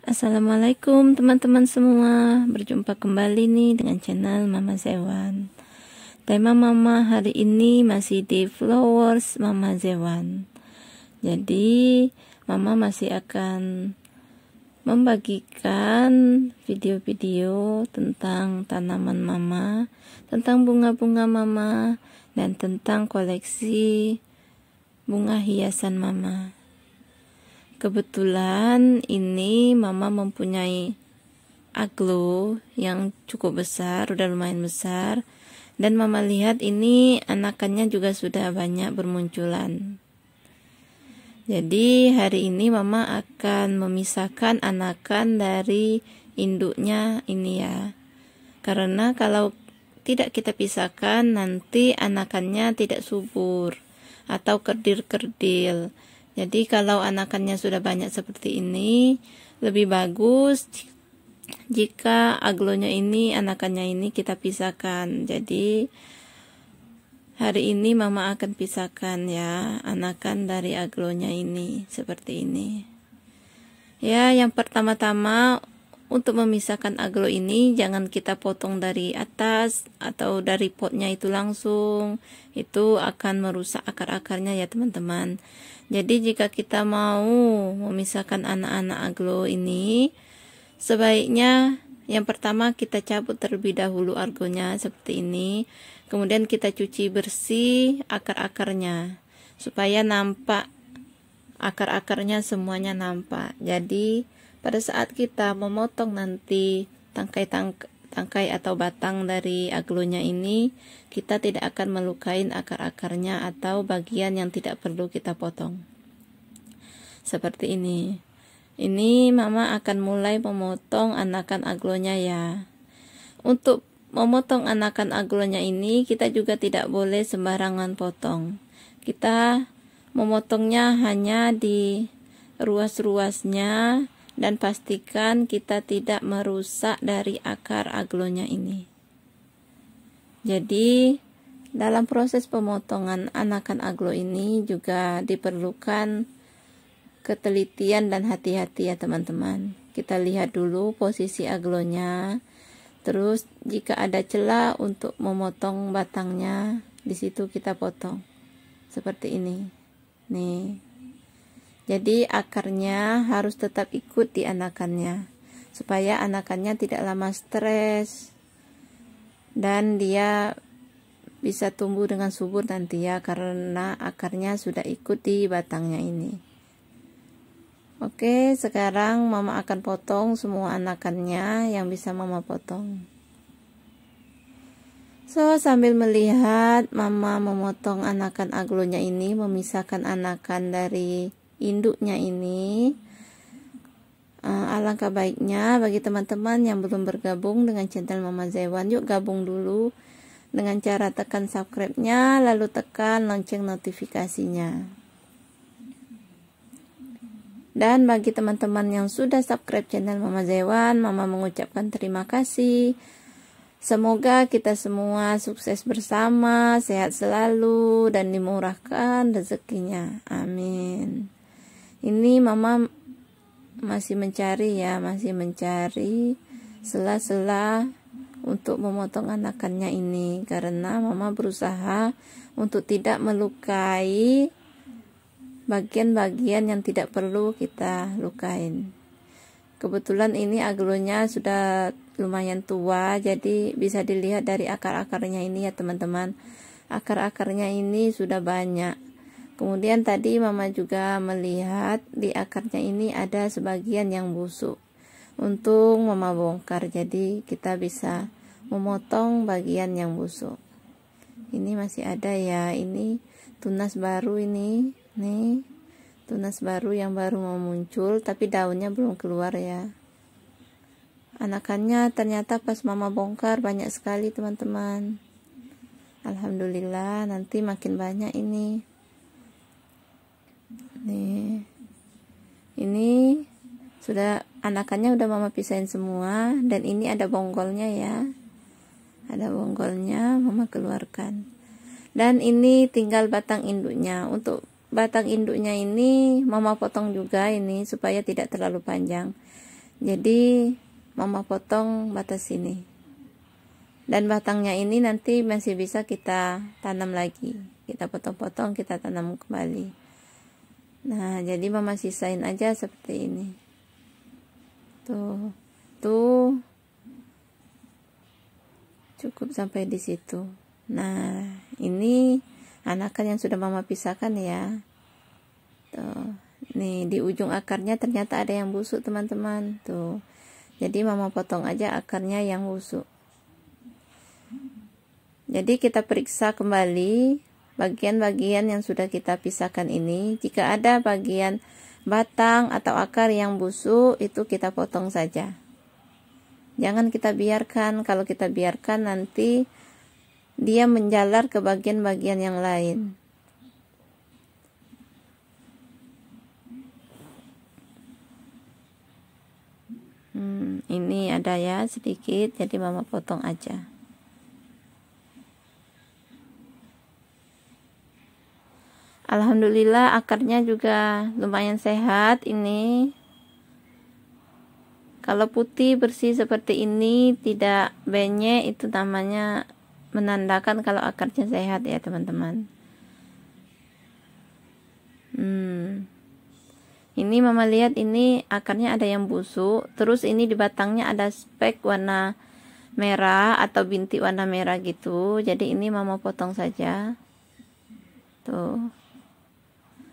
Assalamualaikum teman-teman semua Berjumpa kembali nih dengan channel Mama Zewan Tema Mama hari ini masih di Flowers Mama Zewan Jadi Mama masih akan membagikan video-video tentang tanaman Mama Tentang bunga-bunga Mama Dan tentang koleksi bunga hiasan Mama Kebetulan ini mama mempunyai aglo yang cukup besar, udah lumayan besar. Dan mama lihat ini anakannya juga sudah banyak bermunculan. Jadi hari ini mama akan memisahkan anakan dari induknya ini ya. Karena kalau tidak kita pisahkan nanti anakannya tidak subur atau kerdil-kerdil. Jadi kalau anakannya sudah banyak seperti ini, lebih bagus jika aglonya ini, anakannya ini kita pisahkan. Jadi hari ini mama akan pisahkan ya anakan dari aglonya ini seperti ini. Ya, yang pertama-tama untuk memisahkan aglo ini jangan kita potong dari atas atau dari potnya itu langsung. Itu akan merusak akar-akarnya ya teman-teman. Jadi jika kita mau memisahkan anak-anak aglo ini sebaiknya yang pertama kita cabut terlebih dahulu argonya seperti ini. Kemudian kita cuci bersih akar-akarnya supaya nampak akar-akarnya semuanya nampak. Jadi pada saat kita memotong nanti tangkai tangkai atau batang dari aglonya ini kita tidak akan melukain akar-akarnya atau bagian yang tidak perlu kita potong seperti ini ini mama akan mulai memotong anakan aglonya ya untuk memotong anakan aglonya ini kita juga tidak boleh sembarangan potong kita memotongnya hanya di ruas-ruasnya dan pastikan kita tidak merusak dari akar aglonya ini. Jadi, dalam proses pemotongan anakan aglo ini juga diperlukan ketelitian dan hati-hati ya teman-teman. Kita lihat dulu posisi aglonya. Terus jika ada celah untuk memotong batangnya, disitu kita potong. Seperti ini. Nih. Jadi akarnya harus tetap ikut di anakannya supaya anakannya tidak lama stres dan dia bisa tumbuh dengan subur nanti ya karena akarnya sudah ikut di batangnya ini. Oke, sekarang mama akan potong semua anakannya yang bisa mama potong. So, sambil melihat mama memotong anakan aglonya ini, memisahkan anakan dari induknya ini uh, alangkah baiknya bagi teman-teman yang belum bergabung dengan channel Mama Zewan yuk gabung dulu dengan cara tekan subscribe-nya lalu tekan lonceng notifikasinya dan bagi teman-teman yang sudah subscribe channel Mama Zewan Mama mengucapkan terima kasih Semoga kita semua sukses bersama, sehat selalu, dan dimurahkan rezekinya. Amin ini mama masih mencari ya masih mencari sela-sela untuk memotong anakannya ini karena mama berusaha untuk tidak melukai bagian-bagian yang tidak perlu kita lukain kebetulan ini aglonya sudah lumayan tua jadi bisa dilihat dari akar-akarnya ini ya teman-teman akar-akarnya ini sudah banyak Kemudian tadi mama juga melihat di akarnya ini ada sebagian yang busuk. Untung mama bongkar jadi kita bisa memotong bagian yang busuk. Ini masih ada ya, ini tunas baru ini. Nih, tunas baru yang baru mau muncul tapi daunnya belum keluar ya. Anakannya ternyata pas mama bongkar banyak sekali teman-teman. Alhamdulillah nanti makin banyak ini nih ini sudah anakannya udah mama pisahin semua dan ini ada bonggolnya ya ada bonggolnya mama keluarkan dan ini tinggal batang induknya untuk batang induknya ini mama potong juga ini supaya tidak terlalu panjang jadi mama potong batas ini dan batangnya ini nanti masih bisa kita tanam lagi kita potong-potong kita tanam kembali Nah, jadi mama sisain aja seperti ini. Tuh. Tuh. Cukup sampai di situ. Nah, ini anakan yang sudah mama pisahkan ya. Tuh. Nih, di ujung akarnya ternyata ada yang busuk, teman-teman. Tuh. Jadi mama potong aja akarnya yang busuk. Jadi kita periksa kembali bagian-bagian yang sudah kita pisahkan ini. Jika ada bagian batang atau akar yang busuk, itu kita potong saja. Jangan kita biarkan, kalau kita biarkan nanti dia menjalar ke bagian-bagian yang lain. Hmm, ini ada ya sedikit, jadi mama potong aja. alhamdulillah akarnya juga lumayan sehat ini kalau putih bersih seperti ini tidak banyak itu namanya menandakan kalau akarnya sehat ya teman-teman hmm. ini mama lihat ini akarnya ada yang busuk terus ini di batangnya ada spek warna merah atau bintik warna merah gitu jadi ini mama potong saja tuh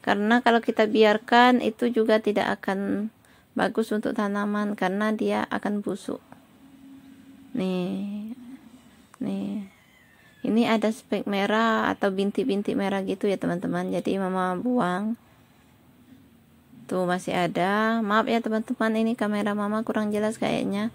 karena kalau kita biarkan itu juga tidak akan bagus untuk tanaman karena dia akan busuk nih nih ini ada spek merah atau bintik-bintik merah gitu ya teman-teman jadi mama buang tuh masih ada maaf ya teman-teman ini kamera mama kurang jelas kayaknya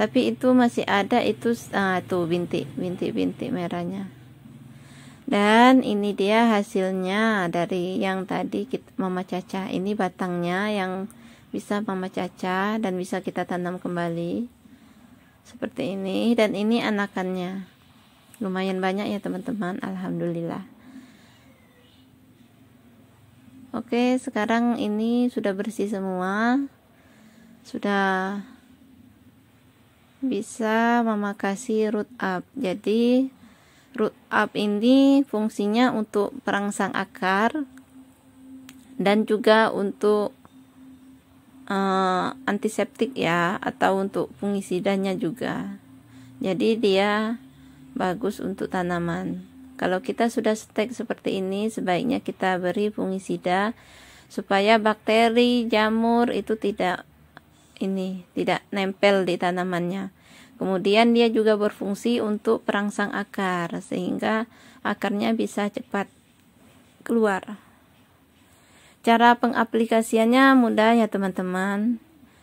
tapi itu masih ada itu ah, tuh bintik bintik-bintik merahnya dan ini dia hasilnya dari yang tadi kita mama caca ini batangnya yang bisa mama caca dan bisa kita tanam kembali seperti ini dan ini anakannya lumayan banyak ya teman-teman alhamdulillah oke sekarang ini sudah bersih semua sudah bisa mama kasih root up jadi root up ini fungsinya untuk perangsang akar dan juga untuk uh, antiseptik ya atau untuk fungisidanya juga jadi dia bagus untuk tanaman kalau kita sudah stek seperti ini sebaiknya kita beri fungisida supaya bakteri jamur itu tidak ini tidak nempel di tanamannya Kemudian dia juga berfungsi untuk perangsang akar sehingga akarnya bisa cepat keluar. Cara pengaplikasiannya mudah ya teman-teman.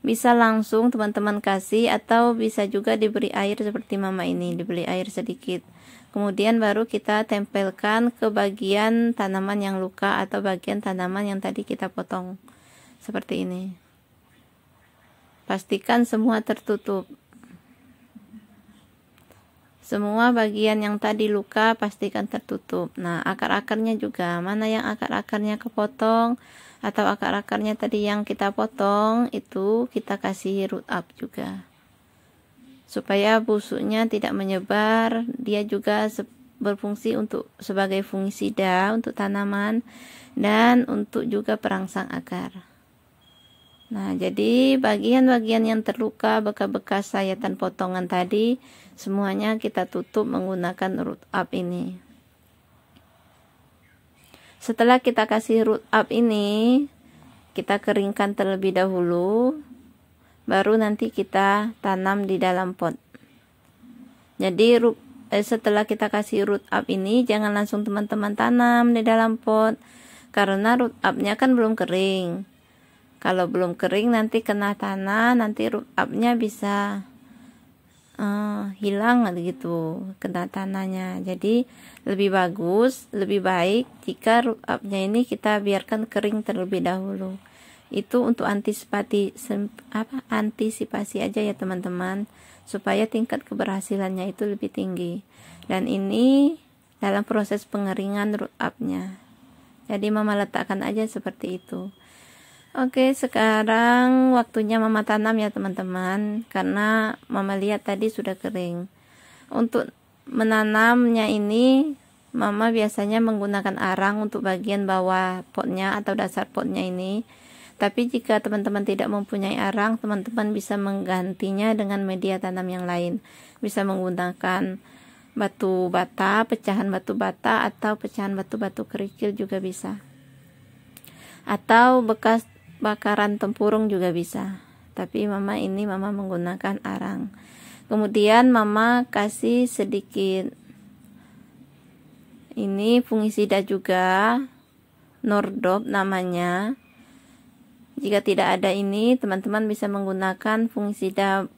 Bisa langsung teman-teman kasih atau bisa juga diberi air seperti mama ini, diberi air sedikit. Kemudian baru kita tempelkan ke bagian tanaman yang luka atau bagian tanaman yang tadi kita potong. Seperti ini. Pastikan semua tertutup. Semua bagian yang tadi luka pastikan tertutup. Nah, akar-akarnya juga, mana yang akar-akarnya kepotong atau akar-akarnya tadi yang kita potong itu kita kasih root up juga. Supaya busuknya tidak menyebar, dia juga berfungsi untuk sebagai fungisida untuk tanaman dan untuk juga perangsang akar. Nah, jadi bagian-bagian yang terluka bekas-bekas sayatan potongan tadi semuanya kita tutup menggunakan root up ini. Setelah kita kasih root up ini, kita keringkan terlebih dahulu baru nanti kita tanam di dalam pot. Jadi eh, setelah kita kasih root up ini jangan langsung teman-teman tanam di dalam pot karena root upnya kan belum kering kalau belum kering nanti kena tanah nanti root nya bisa uh, hilang gitu kena tanahnya jadi lebih bagus lebih baik jika root nya ini kita biarkan kering terlebih dahulu itu untuk antisipasi apa antisipasi aja ya teman-teman supaya tingkat keberhasilannya itu lebih tinggi dan ini dalam proses pengeringan root nya jadi mama letakkan aja seperti itu Oke, sekarang waktunya mama tanam ya teman-teman, karena mama lihat tadi sudah kering. Untuk menanamnya ini, mama biasanya menggunakan arang untuk bagian bawah potnya atau dasar potnya ini. Tapi jika teman-teman tidak mempunyai arang, teman-teman bisa menggantinya dengan media tanam yang lain. Bisa menggunakan batu bata, pecahan batu bata, atau pecahan batu-batu kerikil juga bisa. Atau bekas bakaran tempurung juga bisa tapi mama ini mama menggunakan arang kemudian mama kasih sedikit ini fungisida juga nordop namanya jika tidak ada ini teman-teman bisa menggunakan fungisida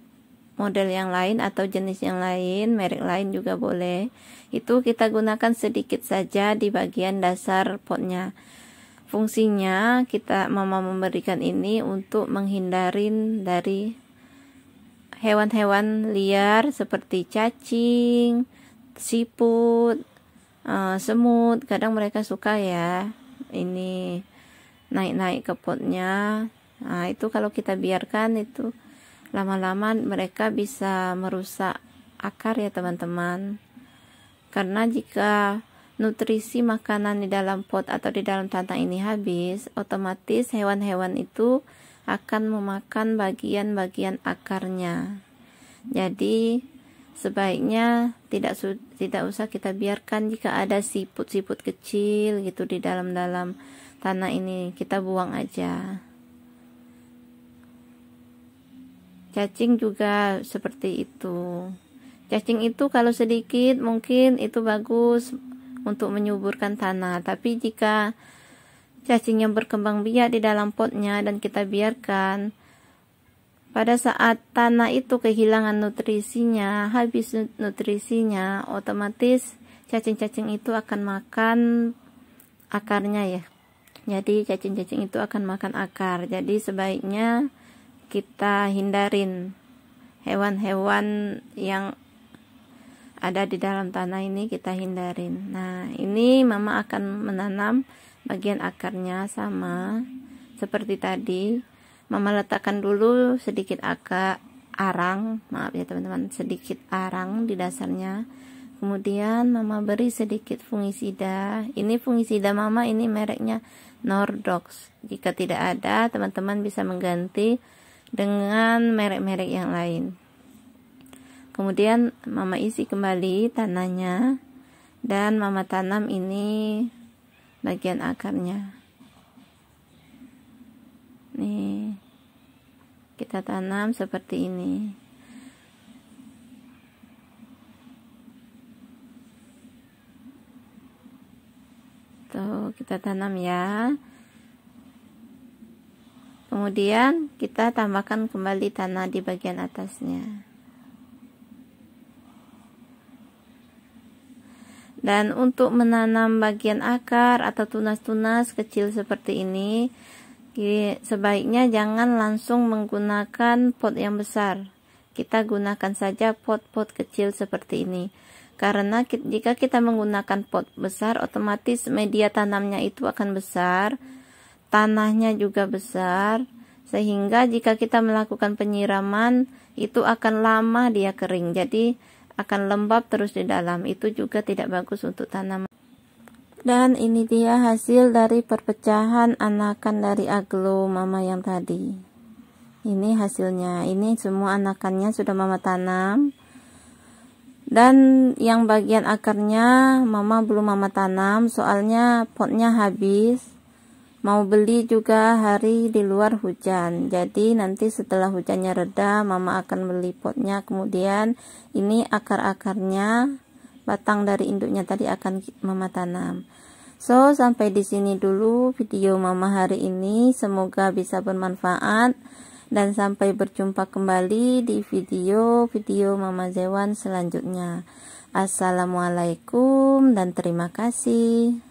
model yang lain atau jenis yang lain merek lain juga boleh itu kita gunakan sedikit saja di bagian dasar potnya Fungsinya kita mama memberikan ini untuk menghindarin dari hewan-hewan liar seperti cacing, siput, eh, semut. Kadang mereka suka ya ini naik-naik ke potnya. Nah, itu kalau kita biarkan itu lama-lama mereka bisa merusak akar ya teman-teman. Karena jika nutrisi makanan di dalam pot atau di dalam tanah ini habis, otomatis hewan-hewan itu akan memakan bagian-bagian akarnya. Jadi sebaiknya tidak tidak usah kita biarkan jika ada siput-siput kecil gitu di dalam-dalam tanah ini, kita buang aja. Cacing juga seperti itu. Cacing itu kalau sedikit mungkin itu bagus untuk menyuburkan tanah. Tapi jika cacingnya berkembang biak di dalam potnya dan kita biarkan, pada saat tanah itu kehilangan nutrisinya, habis nutrisinya, otomatis cacing-cacing itu akan makan akarnya ya. Jadi cacing-cacing itu akan makan akar. Jadi sebaiknya kita hindarin hewan-hewan yang ada di dalam tanah ini kita hindarin nah ini mama akan menanam bagian akarnya sama seperti tadi mama letakkan dulu sedikit akar arang maaf ya teman-teman sedikit arang di dasarnya kemudian mama beri sedikit fungisida ini fungisida mama ini mereknya Nordox jika tidak ada teman-teman bisa mengganti dengan merek-merek yang lain kemudian mama isi kembali tanahnya dan mama tanam ini bagian akarnya nih kita tanam seperti ini tuh kita tanam ya kemudian kita tambahkan kembali tanah di bagian atasnya Dan untuk menanam bagian akar atau tunas-tunas kecil seperti ini, sebaiknya jangan langsung menggunakan pot yang besar. Kita gunakan saja pot-pot kecil seperti ini. Karena jika kita menggunakan pot besar, otomatis media tanamnya itu akan besar, tanahnya juga besar, sehingga jika kita melakukan penyiraman, itu akan lama dia kering. Jadi, akan lembab terus di dalam itu juga tidak bagus untuk tanaman dan ini dia hasil dari perpecahan anakan dari aglo mama yang tadi ini hasilnya ini semua anakannya sudah mama tanam dan yang bagian akarnya mama belum mama tanam soalnya potnya habis mau beli juga hari di luar hujan jadi nanti setelah hujannya reda mama akan beli potnya kemudian ini akar-akarnya batang dari induknya tadi akan mama tanam so sampai di sini dulu video mama hari ini semoga bisa bermanfaat dan sampai berjumpa kembali di video-video mama Zewan selanjutnya assalamualaikum dan terima kasih